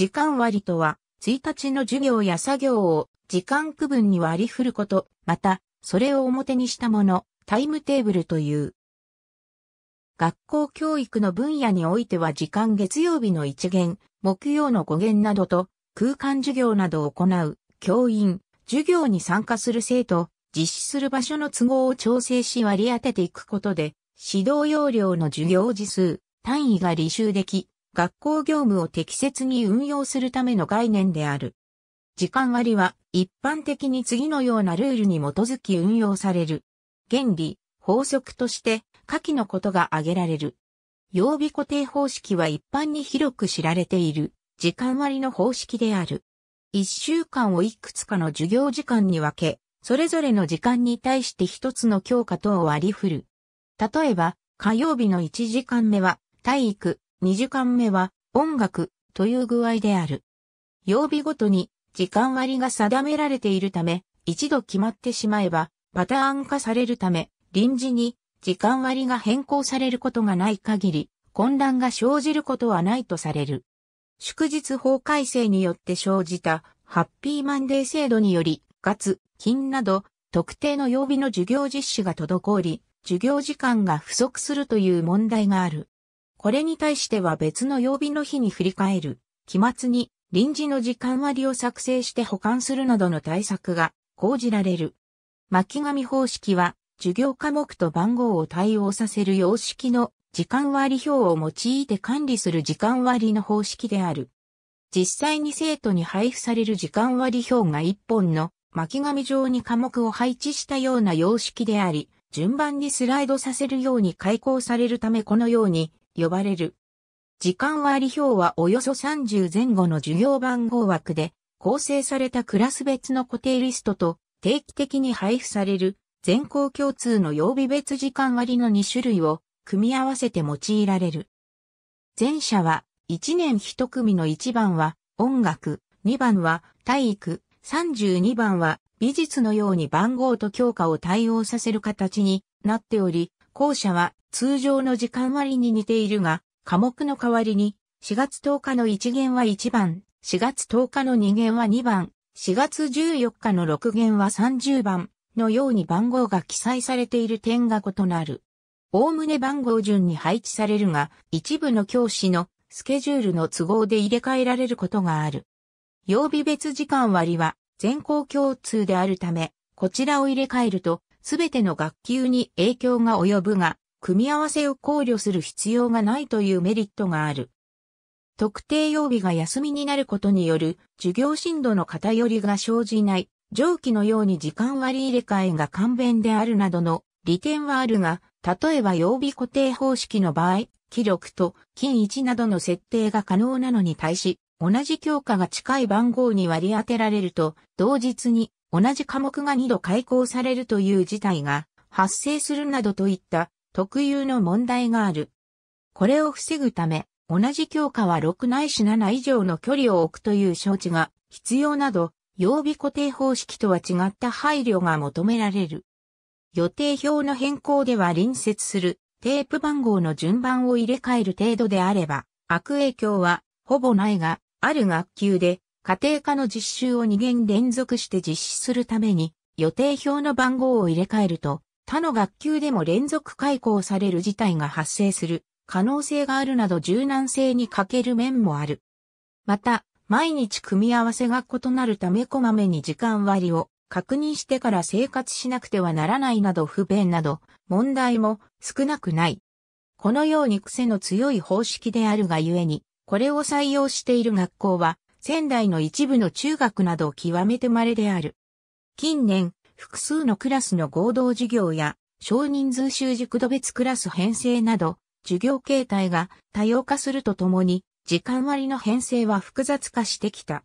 時間割とは、1日の授業や作業を時間区分に割り振ること、また、それを表にしたもの、タイムテーブルという。学校教育の分野においては時間月曜日の1限、木曜の5限などと、空間授業などを行う、教員、授業に参加する生徒、実施する場所の都合を調整し割り当てていくことで、指導要領の授業時数、単位が履修でき、学校業務を適切に運用するための概念である。時間割は一般的に次のようなルールに基づき運用される。原理、法則として下記のことが挙げられる。曜日固定方式は一般に広く知られている時間割の方式である。一週間をいくつかの授業時間に分け、それぞれの時間に対して一つの教科等を割り振る。例えば、火曜日の1時間目は体育、2時間目は音楽という具合である。曜日ごとに時間割が定められているため、一度決まってしまえばパターン化されるため、臨時に時間割が変更されることがない限り、混乱が生じることはないとされる。祝日法改正によって生じたハッピーマンデー制度により、月、金など特定の曜日の授業実施が滞り、授業時間が不足するという問題がある。これに対しては別の曜日の日に振り返る、期末に臨時の時間割を作成して保管するなどの対策が講じられる。巻紙方式は、授業科目と番号を対応させる様式の時間割表を用いて管理する時間割の方式である。実際に生徒に配布される時間割表が1本の巻紙状に科目を配置したような様式であり、順番にスライドさせるように開講されるためこのように呼ばれる。時間割表はおよそ30前後の授業番号枠で構成されたクラス別の固定リストと定期的に配布される全校共通の曜日別時間割の2種類を組み合わせて用いられる。前者は1年1組の1番は音楽、2番は体育、32番は美術のように番号と教科を対応させる形になっており、後者は通常の時間割に似ているが、科目の代わりに、4月10日の1弦は1番、4月10日の2弦は2番、4月14日の6弦は30番のように番号が記載されている点が異なる。おおむね番号順に配置されるが、一部の教師のスケジュールの都合で入れ替えられることがある。曜日別時間割は全校共通であるため、こちらを入れ替えると、すべての学級に影響が及ぶが、組み合わせを考慮する必要がないというメリットがある。特定曜日が休みになることによる授業進度の偏りが生じない、上記のように時間割入れ替えが簡便であるなどの利点はあるが、例えば曜日固定方式の場合、記録と金1などの設定が可能なのに対し、同じ教科が近い番号に割り当てられると、同日に同じ科目が2度開講されるという事態が発生するなどといった特有の問題がある。これを防ぐため、同じ強化は6ないし7以上の距離を置くという承知が必要など、曜日固定方式とは違った配慮が求められる。予定表の変更では隣接するテープ番号の順番を入れ替える程度であれば、悪影響はほぼないが、ある学級で家庭科の実習を2限連続して実施するために予定表の番号を入れ替えると他の学級でも連続解雇される事態が発生する可能性があるなど柔軟性に欠ける面もある。また、毎日組み合わせが異なるためこまめに時間割を確認してから生活しなくてはならないなど不便など問題も少なくない。このように癖の強い方式であるがゆえに、これを採用している学校は仙台の一部の中学など極めて稀である。近年、複数のクラスの合同授業や少人数習熟度別クラス編成など、授業形態が多様化するとともに、時間割の編成は複雑化してきた。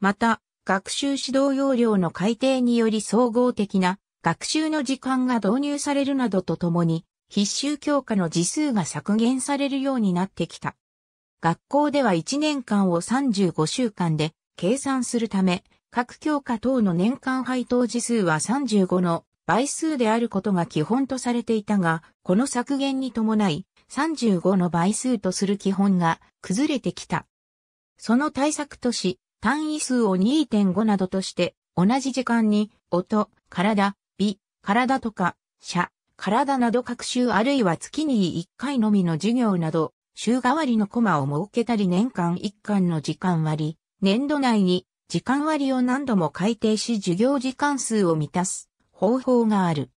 また、学習指導要領の改定により総合的な学習の時間が導入されるなどとともに、必修教科の時数が削減されるようになってきた。学校では1年間を35週間で計算するため、各教科等の年間配当時数は35の倍数であることが基本とされていたが、この削減に伴い、35の倍数とする基本が崩れてきた。その対策とし、単位数を2.5などとして、同じ時間に、音、体、美、体とか、社、体など各週あるいは月に1回のみの授業など、週替わりのコマを設けたり年間1巻の時間割年度内に時間割を何度も改定し授業時間数を満たす方法がある。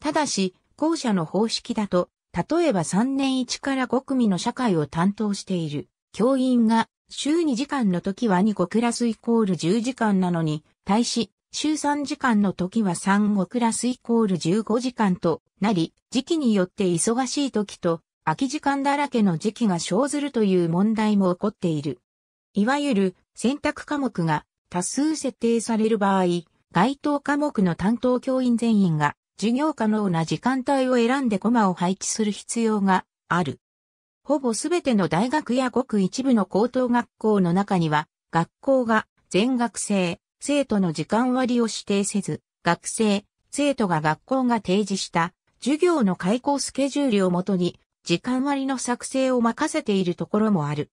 ただし、校舎の方式だと、例えば3年1から5組の社会を担当している教員が週2時間の時は2個クラスイコール10時間なのに、対し、週3時間の時は3個クラスイコール15時間となり、時期によって忙しい時と空き時間だらけの時期が生ずるという問題も起こっている。いわゆる選択科目が多数設定される場合、該当科目の担当教員全員が授業可能な時間帯を選んでコマを配置する必要がある。ほぼすべての大学やごく一部の高等学校の中には、学校が全学生、生徒の時間割を指定せず、学生、生徒が学校が提示した授業の開校スケジュールをもとに時間割の作成を任せているところもある。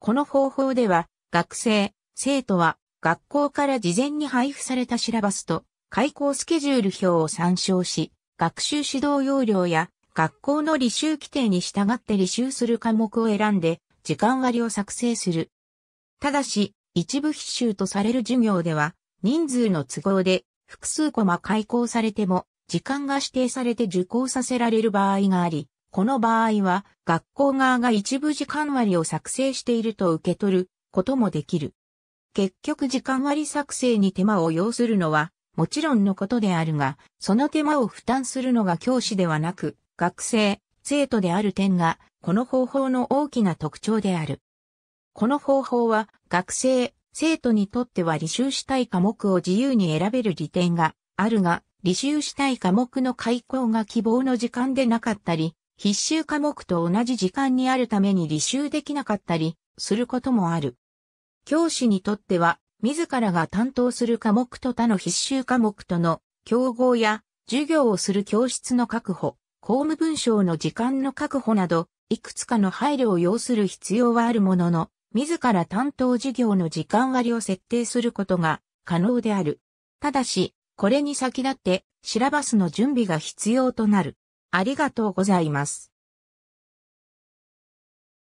この方法では学生、生徒は学校から事前に配布されたシラバスと開校スケジュール表を参照し、学習指導要領や学校の履修規定に従って履修する科目を選んで時間割を作成する。ただし、一部必修とされる授業では人数の都合で複数コマ開校されても時間が指定されて受講させられる場合があり、この場合は学校側が一部時間割を作成していると受け取ることもできる。結局時間割作成に手間を要するのは、もちろんのことであるが、その手間を負担するのが教師ではなく、学生、生徒である点が、この方法の大きな特徴である。この方法は、学生、生徒にとっては履修したい科目を自由に選べる利点があるが、履修したい科目の開講が希望の時間でなかったり、必修科目と同じ時間にあるために履修できなかったり、することもある。教師にとっては、自らが担当する科目と他の必修科目との競合や、授業をする教室の確保、公務文書の時間の確保など、いくつかの配慮を要する必要はあるものの、自ら担当授業の時間割を設定することが可能である。ただし、これに先立って、シラバスの準備が必要となる。ありがとうございます。